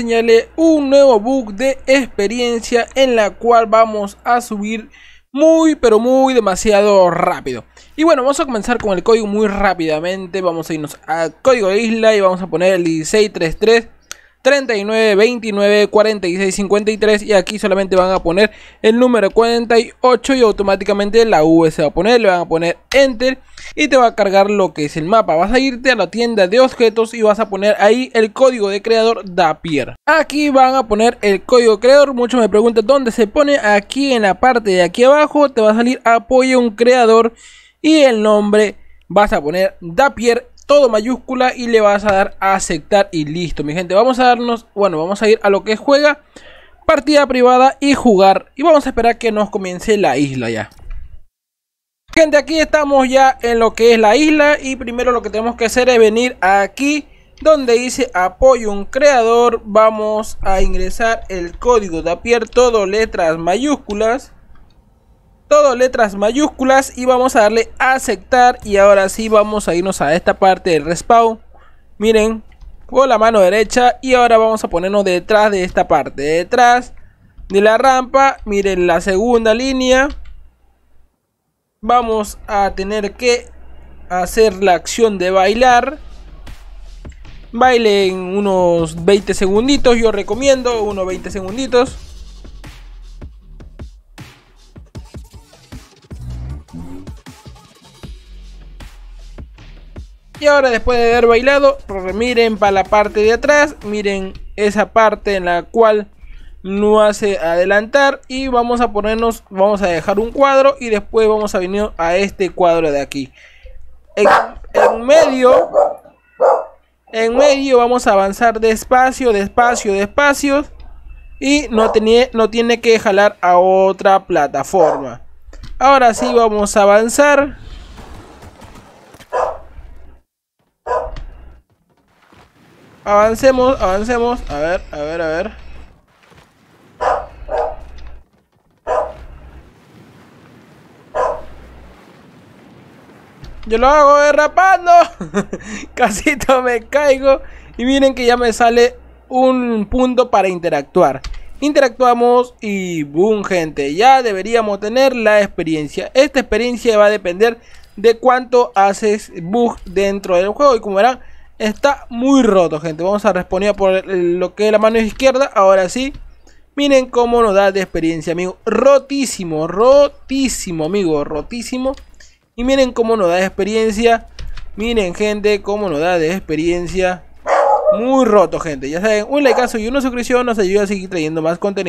Señale un nuevo bug de experiencia en la cual vamos a subir muy pero muy demasiado rápido y bueno vamos a comenzar con el código muy rápidamente vamos a irnos a código de isla y vamos a poner el 1633 39, 29, 46, 53 y aquí solamente van a poner el número 48 y automáticamente la V se va a poner, le van a poner Enter y te va a cargar lo que es el mapa. Vas a irte a la tienda de objetos y vas a poner ahí el código de creador Dapier. Aquí van a poner el código creador, muchos me preguntan dónde se pone, aquí en la parte de aquí abajo te va a salir apoyo un creador y el nombre vas a poner Dapier todo mayúscula y le vas a dar a aceptar y listo, mi gente. Vamos a darnos, bueno, vamos a ir a lo que juega, partida privada y jugar. Y vamos a esperar que nos comience la isla ya. Gente, aquí estamos ya en lo que es la isla y primero lo que tenemos que hacer es venir aquí donde dice apoyo un creador. Vamos a ingresar el código de Apier, todo letras mayúsculas todo letras mayúsculas y vamos a darle a aceptar y ahora sí vamos a irnos a esta parte del respawn miren con la mano derecha y ahora vamos a ponernos detrás de esta parte detrás de la rampa miren la segunda línea vamos a tener que hacer la acción de bailar bailen unos 20 segunditos yo recomiendo unos 20 segunditos Y ahora después de haber bailado, miren para la parte de atrás, miren esa parte en la cual no hace adelantar y vamos a ponernos, vamos a dejar un cuadro y después vamos a venir a este cuadro de aquí. En, medio, en medio vamos a avanzar despacio, despacio, despacio y no, tiene, no tiene que jalar a otra plataforma. Ahora sí vamos a avanzar. Avancemos, avancemos. A ver, a ver, a ver. Yo lo hago derrapando. Casito me caigo. Y miren que ya me sale un punto para interactuar. Interactuamos y boom gente. Ya deberíamos tener la experiencia. Esta experiencia va a depender de cuánto haces bug dentro del juego. Y como verán, Está muy roto, gente. Vamos a responder por lo que es la mano izquierda. Ahora sí. Miren cómo nos da de experiencia, amigo. Rotísimo, rotísimo, amigo. Rotísimo. Y miren cómo nos da de experiencia. Miren, gente, cómo nos da de experiencia. Muy roto, gente. Ya saben, un likeazo y una suscripción nos ayuda a seguir trayendo más contenido.